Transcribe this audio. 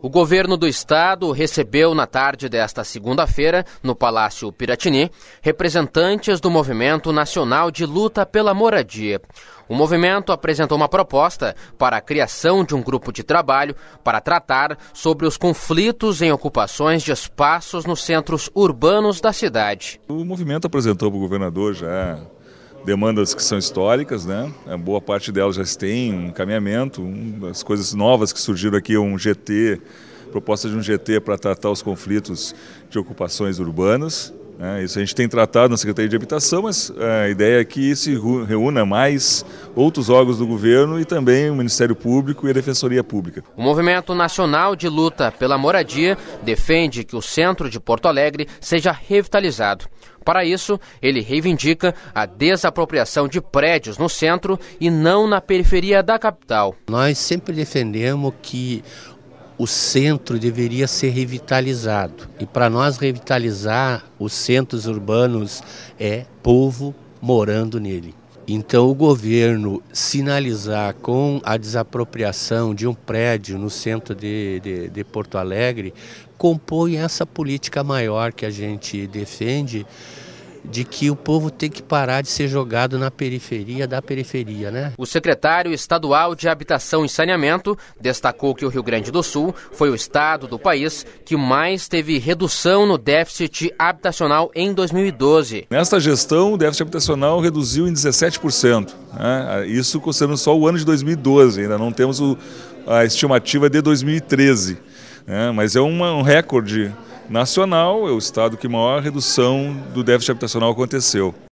O governo do estado recebeu na tarde desta segunda-feira, no Palácio Piratini, representantes do Movimento Nacional de Luta pela Moradia. O movimento apresentou uma proposta para a criação de um grupo de trabalho para tratar sobre os conflitos em ocupações de espaços nos centros urbanos da cidade. O movimento apresentou para o governador já demandas que são históricas, né? A é, boa parte delas já tem um caminhamento, um, as coisas novas que surgiram aqui, um GT, proposta de um GT para tratar os conflitos de ocupações urbanas. Né? Isso a gente tem tratado na Secretaria de Habitação, mas é, a ideia é que se reúna mais outros órgãos do governo e também o Ministério Público e a Defensoria Pública. O Movimento Nacional de Luta pela Moradia defende que o centro de Porto Alegre seja revitalizado. Para isso, ele reivindica a desapropriação de prédios no centro e não na periferia da capital. Nós sempre defendemos que o centro deveria ser revitalizado. E para nós revitalizar os centros urbanos é povo morando nele. Então, o governo sinalizar com a desapropriação de um prédio no centro de, de, de, Porto Alegre compõe essa política maior que a gente defende de que o povo tem que parar de ser jogado na periferia da periferia, né? O secretário estadual de Habitação e Saneamento destacou que o Rio Grande do Sul foi o estado do país que mais teve redução no déficit habitacional em 2012. Nesta gestão, o déficit habitacional reduziu em 17%. Né? Isso considerando só o ano de 2012, ainda não temos o, a estimativa de 2013. Né? Mas é uma, um recorde nacional, é o estado que maior redução do déficit habitacional aconteceu.